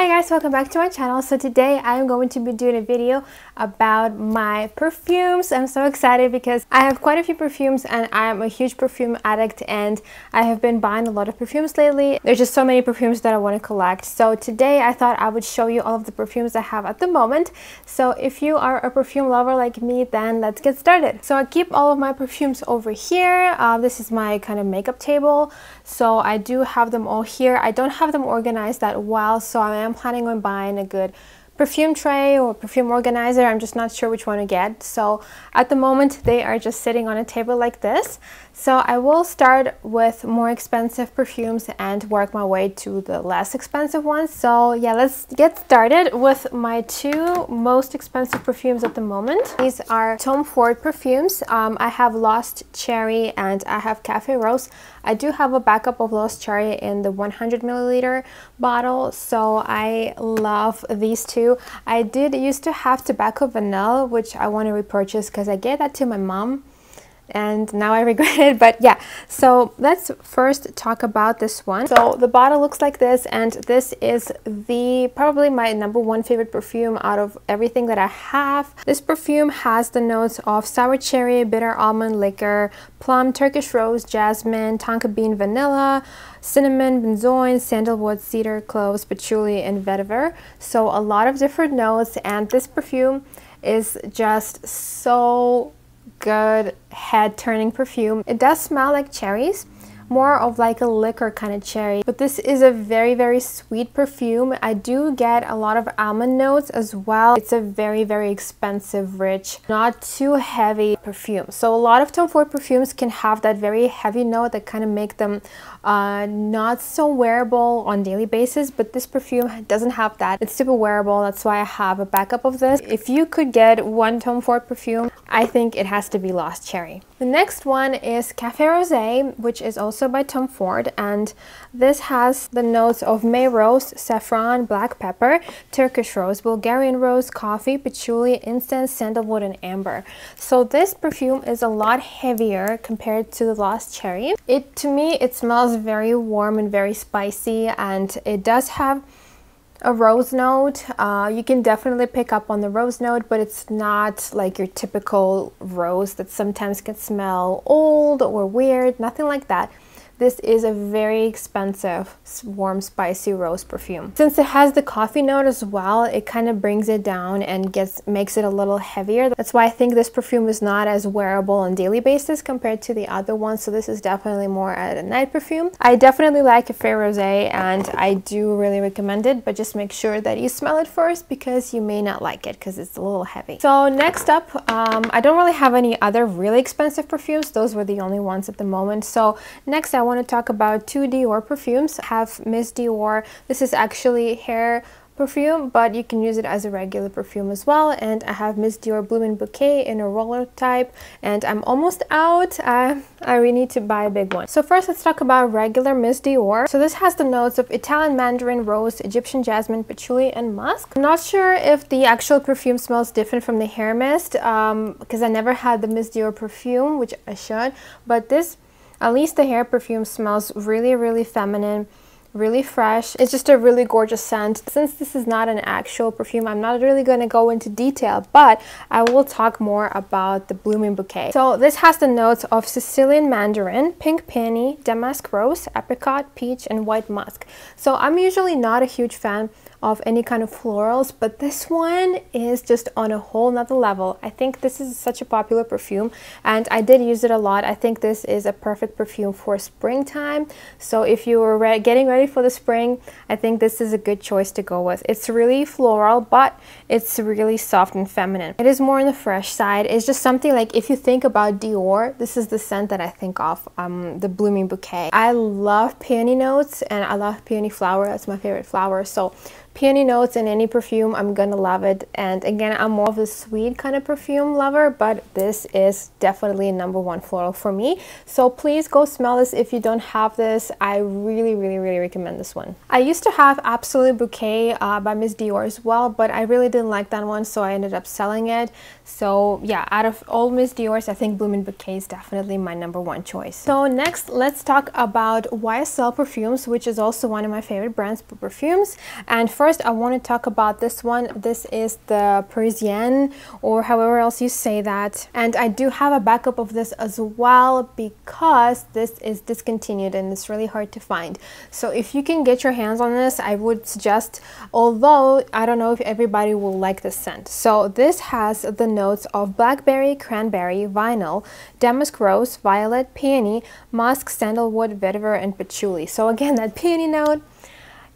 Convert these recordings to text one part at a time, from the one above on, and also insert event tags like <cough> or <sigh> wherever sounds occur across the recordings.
Hi guys, welcome back to my channel. So today I'm going to be doing a video about my perfumes. I'm so excited because I have quite a few perfumes and I'm a huge perfume addict and I have been buying a lot of perfumes lately. There's just so many perfumes that I want to collect. So today I thought I would show you all of the perfumes I have at the moment. So if you are a perfume lover like me, then let's get started. So I keep all of my perfumes over here. Uh, this is my kind of makeup table. So I do have them all here. I don't have them organized that well, so I am planning on buying a good perfume tray or perfume organizer. I'm just not sure which one to get. So at the moment, they are just sitting on a table like this. So I will start with more expensive perfumes and work my way to the less expensive ones. So yeah, let's get started with my two most expensive perfumes at the moment. These are Tom Ford perfumes. Um, I have Lost Cherry and I have Cafe Rose. I do have a backup of Lost Cherry in the 100 milliliter bottle. So I love these two. I did used to have Tobacco Vanilla, which I want to repurchase because I gave that to my mom and now I <laughs> regret it but yeah so let's first talk about this one so the bottle looks like this and this is the probably my number one favorite perfume out of everything that I have this perfume has the notes of sour cherry bitter almond liquor plum Turkish rose jasmine tonka bean vanilla cinnamon, benzoin, sandalwood, cedar, cloves, patchouli, and vetiver. So a lot of different notes and this perfume is just so good head turning perfume. It does smell like cherries, more of like a liquor kind of cherry. But this is a very, very sweet perfume. I do get a lot of almond notes as well. It's a very, very expensive, rich, not too heavy perfume. So a lot of Tom Ford perfumes can have that very heavy note that kind of make them uh, not so wearable on daily basis, but this perfume doesn't have that. It's super wearable. That's why I have a backup of this. If you could get one Tom Ford perfume, I think it has to be Lost Cherry. The next one is Cafe Rosé, which is also also by Tom Ford and this has the notes of May rose, saffron, black pepper, Turkish rose, Bulgarian rose, coffee, patchouli, incense, sandalwood and amber. So this perfume is a lot heavier compared to the Lost Cherry. It to me it smells very warm and very spicy and it does have a rose note. Uh, you can definitely pick up on the rose note, but it's not like your typical rose that sometimes can smell old or weird, nothing like that. This is a very expensive warm spicy rose perfume. Since it has the coffee note as well, it kind of brings it down and gets makes it a little heavier. That's why I think this perfume is not as wearable on daily basis compared to the other ones. So this is definitely more a night perfume. I definitely like a fair rosé and I do really recommend it, but just make sure that you smell it first because you may not like it because it's a little heavy. So next up, um, I don't really have any other really expensive perfumes. Those were the only ones at the moment. So next I want to talk about two Dior perfumes. I have Miss Dior. This is actually hair perfume, but you can use it as a regular perfume as well. And I have Miss Dior Bloom and Bouquet in a roller type, and I'm almost out. <laughs> I, I really need to buy a big one. So first, let's talk about regular Miss Dior. So this has the notes of Italian Mandarin, Rose, Egyptian Jasmine, Patchouli, and Musk. I'm not sure if the actual perfume smells different from the hair mist, because um, I never had the Miss Dior perfume, which I should, but this at least the hair perfume smells really, really feminine really fresh. It's just a really gorgeous scent. Since this is not an actual perfume, I'm not really going to go into detail, but I will talk more about the Blooming Bouquet. So this has the notes of Sicilian Mandarin, Pink Peony, Damask Rose, Apricot, Peach, and White Musk. So I'm usually not a huge fan of any kind of florals, but this one is just on a whole nother level. I think this is such a popular perfume and I did use it a lot. I think this is a perfect perfume for springtime. So if you are re getting ready for the spring, I think this is a good choice to go with. It's really floral, but it's really soft and feminine. It is more on the fresh side. It's just something like if you think about Dior, this is the scent that I think of, um, the blooming bouquet. I love peony notes and I love peony flower. That's my favorite flower. So peony notes in any perfume i'm gonna love it and again i'm more of a sweet kind of perfume lover but this is definitely number one floral for me so please go smell this if you don't have this i really really really recommend this one i used to have absolute bouquet uh, by miss dior as well but i really didn't like that one so i ended up selling it so yeah out of all miss dior's i think blooming bouquet is definitely my number one choice so next let's talk about ysl perfumes which is also one of my favorite brands for perfumes and first first I want to talk about this one. This is the Parisienne or however else you say that. And I do have a backup of this as well because this is discontinued and it's really hard to find. So if you can get your hands on this, I would suggest, although I don't know if everybody will like the scent. So this has the notes of blackberry, cranberry, vinyl, damask rose, violet, peony, musk, sandalwood, vetiver, and patchouli. So again, that peony note,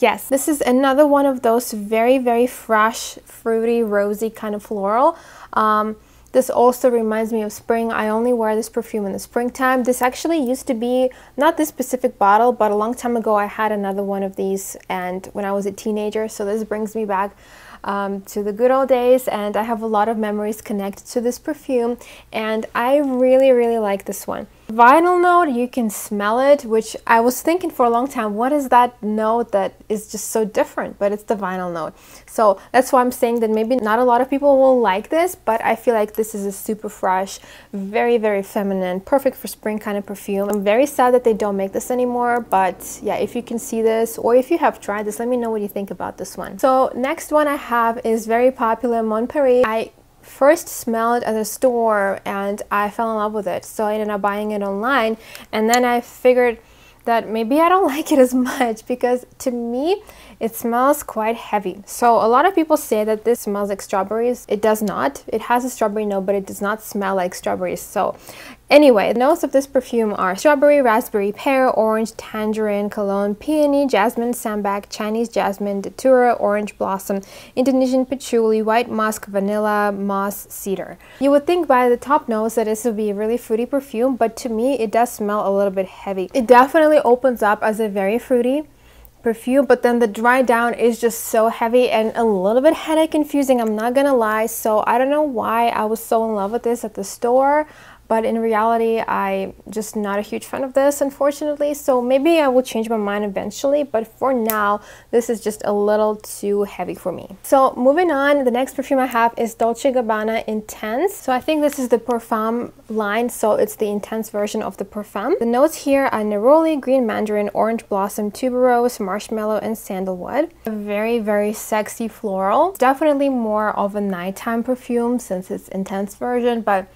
Yes, this is another one of those very, very fresh, fruity, rosy kind of floral. Um, this also reminds me of spring. I only wear this perfume in the springtime. This actually used to be, not this specific bottle, but a long time ago I had another one of these and when I was a teenager, so this brings me back um, to the good old days and I have a lot of memories connected to this perfume and I really, really like this one. Vinyl note, you can smell it, which I was thinking for a long time, what is that note that is just so different? But it's the vinyl note. So that's why I'm saying that maybe not a lot of people will like this, but I feel like this is a super fresh, very, very feminine, perfect for spring kind of perfume. I'm very sad that they don't make this anymore, but yeah, if you can see this or if you have tried this, let me know what you think about this one. So next one I have is very popular Mon Paris. I first smelled at the store and I fell in love with it. So I ended up buying it online and then I figured that maybe I don't <laughs> like it as much because to me it smells quite heavy. So a lot of people say that this smells like strawberries. It does not. It has a strawberry note, but it does not smell like strawberries. So Anyway, the notes of this perfume are strawberry, raspberry, pear, orange, tangerine, cologne, peony, jasmine, sambac, Chinese jasmine, datura, orange blossom, Indonesian patchouli, white musk, vanilla, moss, cedar. You would think by the top notes that this would be a really fruity perfume, but to me it does smell a little bit heavy. It definitely opens up as a very fruity perfume but then the dry down is just so heavy and a little bit headache confusing i'm not gonna lie so i don't know why i was so in love with this at the store but in reality, I am just not a huge fan of this, unfortunately. So maybe I will change my mind eventually, but for now, this is just a little too heavy for me. So moving on, the next perfume I have is Dolce Gabbana Intense. So I think this is the Parfum line, so it's the intense version of the Parfum. The notes here are neroli, green mandarin, orange blossom, tuberose, marshmallow, and sandalwood. A very, very sexy floral. Definitely more of a nighttime perfume since it's intense version, but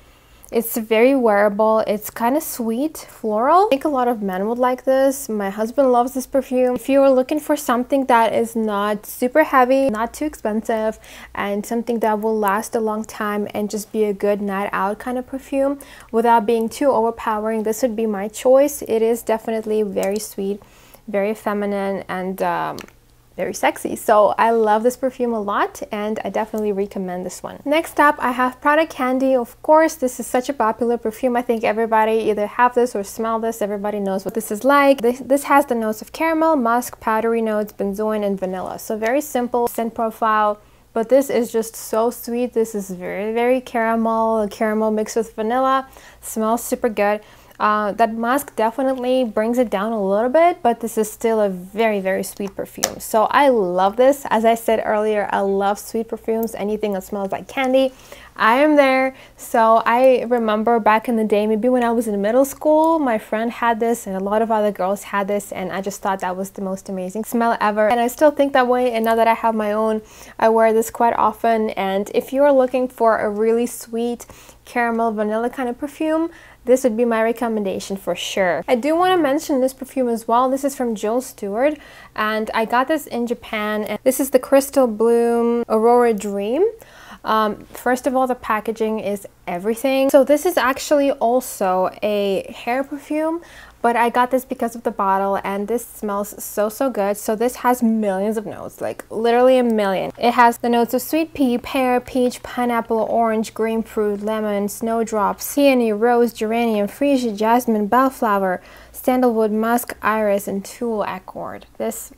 it's very wearable. It's kind of sweet, floral. I think a lot of men would like this. My husband loves this perfume. If you're looking for something that is not super heavy, not too expensive, and something that will last a long time and just be a good night out kind of perfume without being too overpowering, this would be my choice. It is definitely very sweet, very feminine, and um, very sexy. So I love this perfume a lot and I definitely recommend this one. Next up, I have Prada Candy. Of course, this is such a popular perfume. I think everybody either have this or smell this. Everybody knows what this is like. This, this has the notes of caramel, musk, powdery notes, benzoin, and vanilla. So very simple scent profile but this is just so sweet. This is very, very caramel, caramel mixed with vanilla. Smells super good. Uh, that mask definitely brings it down a little bit, but this is still a very, very sweet perfume. So I love this. As I said earlier, I love sweet perfumes, anything that smells like candy. I am there. So I remember back in the day, maybe when I was in middle school, my friend had this and a lot of other girls had this and I just thought that was the most amazing smell ever. And I still think that way and now that I have my own, I wear this quite often. And if you're looking for a really sweet caramel vanilla kind of perfume, this would be my recommendation for sure. I do want to mention this perfume as well. This is from Jill Stewart and I got this in Japan. And this is the Crystal Bloom Aurora Dream. Um, first of all, the packaging is everything. So this is actually also a hair perfume, but I got this because of the bottle and this smells so so good so this has millions of notes like literally a million it has the notes of sweet pea pear peach pineapple orange green fruit lemon snowdrop peony rose geranium freesia jasmine bellflower sandalwood musk iris and tulle accord this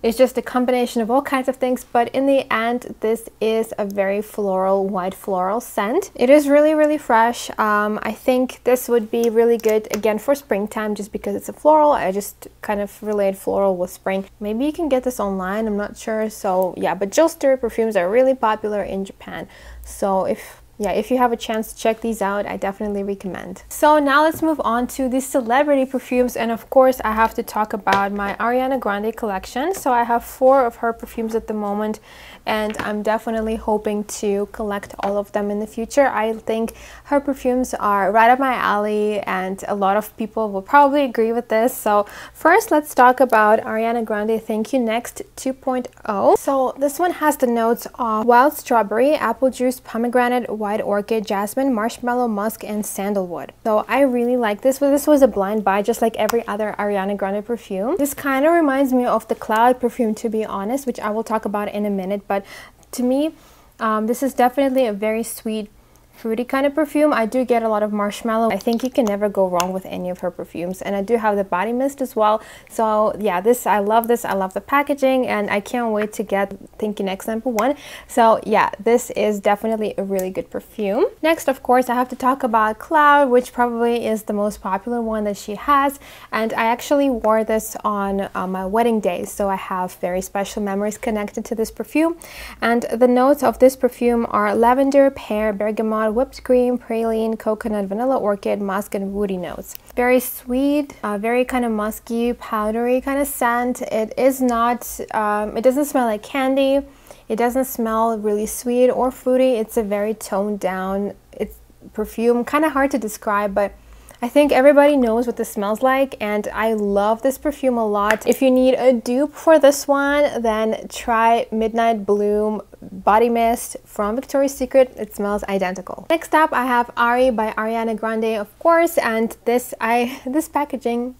it's just a combination of all kinds of things, but in the end, this is a very floral, white floral scent. It is really, really fresh. Um, I think this would be really good, again, for springtime, just because it's a floral. I just kind of relate floral with spring. Maybe you can get this online, I'm not sure. So yeah, but Jill Stewart perfumes are really popular in Japan. So if yeah, if you have a chance to check these out, I definitely recommend. So now let's move on to the celebrity perfumes. And of course, I have to talk about my Ariana Grande collection. So I have four of her perfumes at the moment, and I'm definitely hoping to collect all of them in the future. I think her perfumes are right up my alley, and a lot of people will probably agree with this. So first, let's talk about Ariana Grande Thank You Next 2.0. So this one has the notes of wild strawberry, apple juice, pomegranate, white orchid, jasmine, marshmallow, musk, and sandalwood. So I really like this. This was a blind buy just like every other Ariana Grande perfume. This kind of reminds me of the Cloud perfume to be honest, which I will talk about in a minute. But to me, um, this is definitely a very sweet fruity kind of perfume. I do get a lot of marshmallow. I think you can never go wrong with any of her perfumes. And I do have the body mist as well. So yeah, this I love this. I love the packaging and I can't wait to get Thinking Next number one. So yeah, this is definitely a really good perfume. Next, of course, I have to talk about Cloud, which probably is the most popular one that she has. And I actually wore this on uh, my wedding day. So I have very special memories connected to this perfume. And the notes of this perfume are lavender, pear, bergamot, got whipped cream, praline, coconut, vanilla orchid, musk, and woody notes. Very sweet, uh, very kind of musky, powdery kind of scent. It is not, um, it doesn't smell like candy. It doesn't smell really sweet or fruity. It's a very toned down it's perfume. Kind of hard to describe, but I think everybody knows what this smells like and I love this perfume a lot. If you need a dupe for this one, then try Midnight Bloom Body Mist from Victoria's Secret. It smells identical. Next up, I have Ari by Ariana Grande, of course, and this I <laughs> this packaging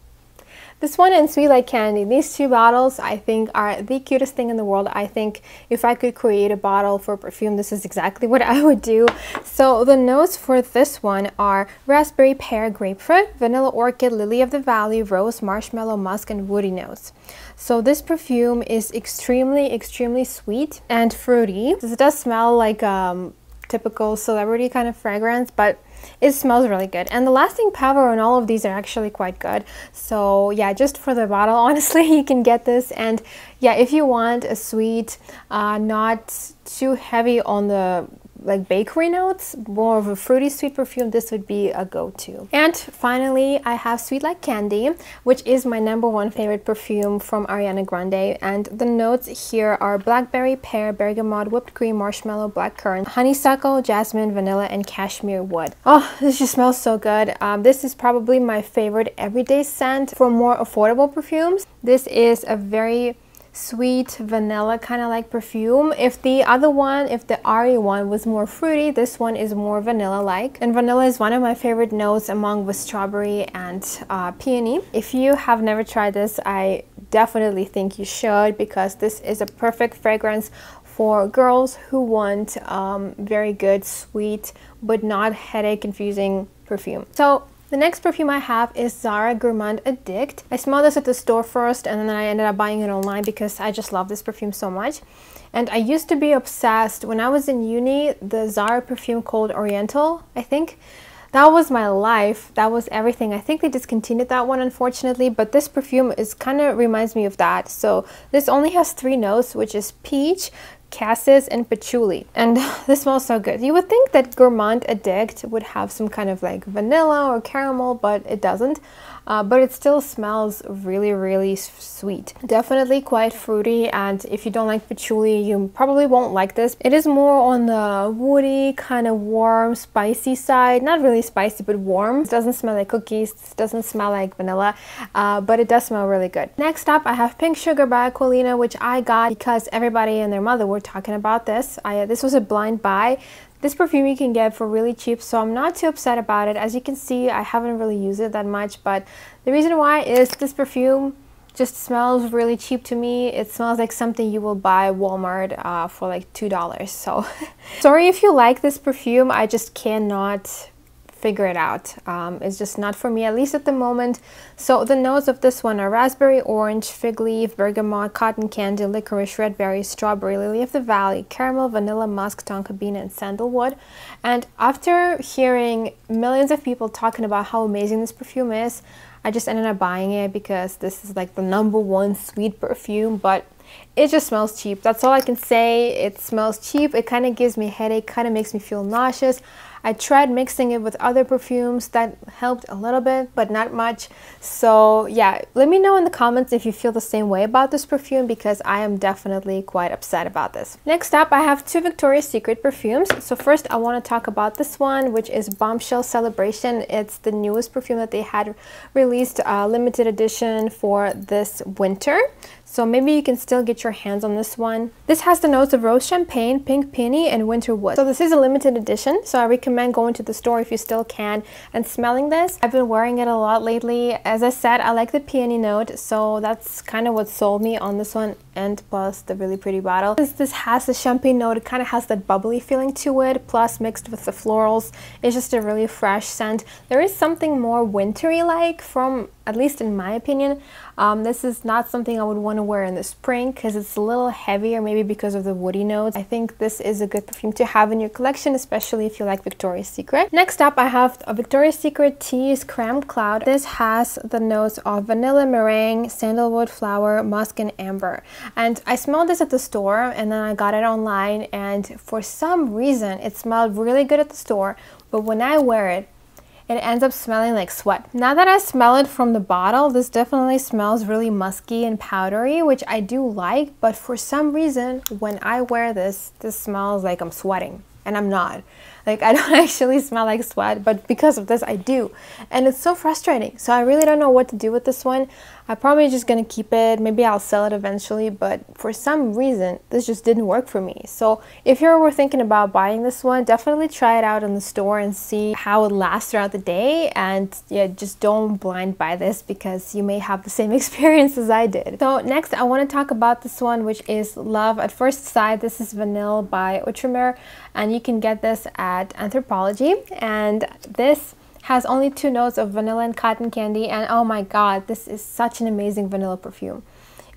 this one and Sweet Like Candy, these two bottles I think are the cutest thing in the world. I think if I could create a bottle for perfume, this is exactly <laughs> what I would do. So the notes for this one are raspberry, pear, grapefruit, vanilla orchid, lily of the valley, rose, marshmallow, musk, and woody notes. So this perfume is extremely, extremely sweet and fruity. It does smell like um, typical celebrity kind of fragrance, but it smells really good and the lasting power on all of these are actually quite good so yeah just for the bottle <laughs> honestly you can get this and yeah if you want a sweet uh, not too heavy on the like bakery notes, more of a fruity sweet perfume, this would be a go-to. And finally, I have Sweet Like Candy, which is my number one favorite perfume from Ariana Grande. And the notes here are blackberry, pear, bergamot, whipped cream, marshmallow, blackcurrant, honeysuckle, jasmine, vanilla, and cashmere wood. Oh, this just smells so good. Um, this is probably my favorite everyday scent for more affordable perfumes. This is a very sweet vanilla kind of like perfume if the other one if the Ari one was more fruity this one is more vanilla like and vanilla is one of my favorite notes among with strawberry and uh, peony if you have never tried this I definitely think you should because this is a perfect fragrance for girls who want um, very good sweet but not headache confusing perfume so the next perfume I have is Zara Gourmand Addict. I smelled this at the store first and then I ended up buying it online because I just love this perfume so much. And I used to be obsessed, when I was in uni, the Zara perfume called Oriental, I think. That was my life, that was everything. I think they discontinued that one unfortunately, but this perfume is kind of reminds me of that. So this only has three notes, which is peach, cassis and patchouli and <laughs> this smells so good you would think that gourmand addict would have some kind of like vanilla or caramel but it doesn't uh, but it still smells really really sweet definitely quite fruity and if you don't like patchouli you probably won't like this it is more on the woody kind of warm spicy side not really spicy but warm it doesn't smell like cookies it doesn't smell like vanilla uh, but it does smell really good next up i have pink sugar by aquilina which i got because everybody and their mother were we're talking about this. I, uh, this was a blind buy. This perfume you can get for really cheap, so I'm not too upset about it. As you can see, I haven't really used it that much, but the reason why is this perfume just smells really cheap to me. It smells like something you will buy Walmart uh, for like $2, so. <laughs> Sorry if you like this perfume, I just cannot figure it out. Um, it's just not for me, at least at the moment. So the notes of this one are raspberry, orange, fig leaf, bergamot, cotton candy, licorice, red berry, strawberry, lily of the valley, caramel, vanilla, musk, tonka bean, and sandalwood. And after hearing millions of people talking about how amazing this perfume is, I just ended up buying it because this is like the number one sweet perfume, but it just smells cheap. That's all I can say. It smells cheap. It kind of gives me headache, kind of makes me feel nauseous. I tried mixing it with other perfumes that helped a little bit, but not much. So yeah, let me know in the comments if you feel the same way about this perfume because I am definitely quite upset about this. Next up, I have two Victoria's Secret perfumes. So first I want to talk about this one, which is Bombshell Celebration. It's the newest perfume that they had released uh, limited edition for this winter. So maybe you can still get your hands on this one. This has the notes of rose champagne, pink peony, and winter wood. So this is a limited edition, so I recommend recommend going to the store if you still can and smelling this. I've been wearing it a lot lately. As I said, I like the peony note, so that's kind of what sold me on this one and plus the really pretty bottle. this has the champagne note, it kind of has that bubbly feeling to it, plus mixed with the florals, it's just a really fresh scent. There is something more wintry-like from, at least in my opinion. Um, this is not something I would want to wear in the spring because it's a little heavier, maybe because of the woody notes. I think this is a good perfume to have in your collection, especially if you like Victoria's Secret. Next up, I have a Victoria's Secret Tease Creme Cloud. This has the notes of vanilla meringue, sandalwood flower, musk, and amber. And I smelled this at the store and then I got it online and for some reason it smelled really good at the store, but when I wear it, it ends up smelling like sweat. Now that I smell it from the bottle, this definitely smells really musky and powdery, which I do like, but for some reason, when I wear this, this smells like I'm sweating and I'm not. Like I <laughs> don't actually smell like sweat, but because of this I do. And it's so frustrating. So I really don't know what to do with this one. I'm probably just gonna keep it. Maybe I'll sell it eventually, but for some reason, this just didn't work for me. So if you ever thinking about buying this one, definitely try it out in the store and see how it lasts throughout the day. And yeah, just don't blind buy this because you may have the same <laughs> experience as I did. So next, I wanna talk about this one, which is Love at First Sight. This is Vanilla by Utremer, and you can get this at Anthropology. And this has only two notes of vanilla and cotton candy and oh my god this is such an amazing vanilla perfume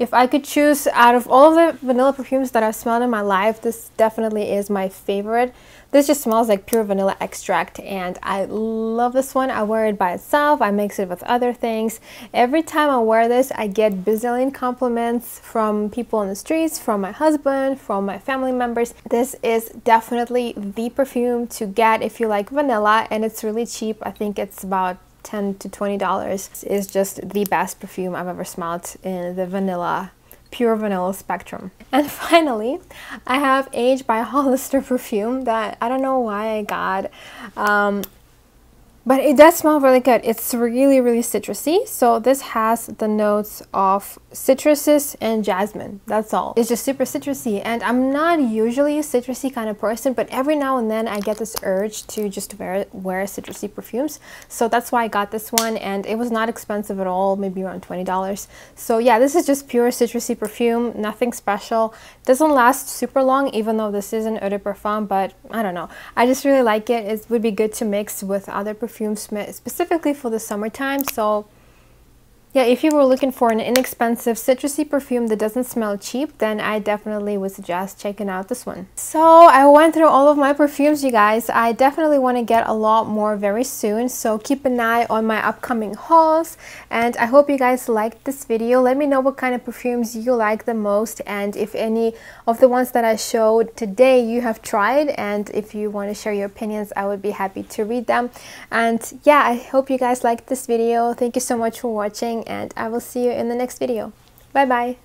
if I could choose out of all the vanilla perfumes that I've smelled in my life, this definitely is my favorite. This just smells like pure vanilla extract and I love this one. I wear it by itself. I mix it with other things. Every time I wear this, I get bazillion compliments from people on the streets, from my husband, from my family members. This is definitely the perfume to get if you like vanilla and it's really cheap. I think it's about 10 to $20 is just the best perfume I've ever smelled in the vanilla pure vanilla spectrum. <laughs> And finally, I have Age by Hollister <laughs> perfume that I don't know why I got. Um, but it does smell really good. It's really, really citrusy. So this has the notes of citruses and jasmine. That's all. It's just super citrusy. And I'm not usually a citrusy kind of person, but every now and then I get this urge to just wear, wear citrusy perfumes. So that's why I got this one. And it was not expensive at all, maybe around $20. So yeah, this is just pure citrusy perfume, nothing special. Doesn't last super long, even though this is an eau de parfum, but I don't know. I just really like it. It would be good to mix with other perfumes perfume specifically for the summertime. So yeah, if you were looking for an inexpensive citrusy perfume that doesn't smell cheap, then I definitely would suggest checking out this one. So I went through all of my perfumes, you guys. I definitely want to get a lot more very soon, so keep an eye on my upcoming hauls. And I hope you guys liked this video. Let me know what kind of perfumes you like the most and if any of the ones that I showed today you have tried. And if you want to share your opinions, I would be happy to read them. And yeah, I hope you guys liked this video. Thank you so much for watching and I will see you in the next video. Bye bye!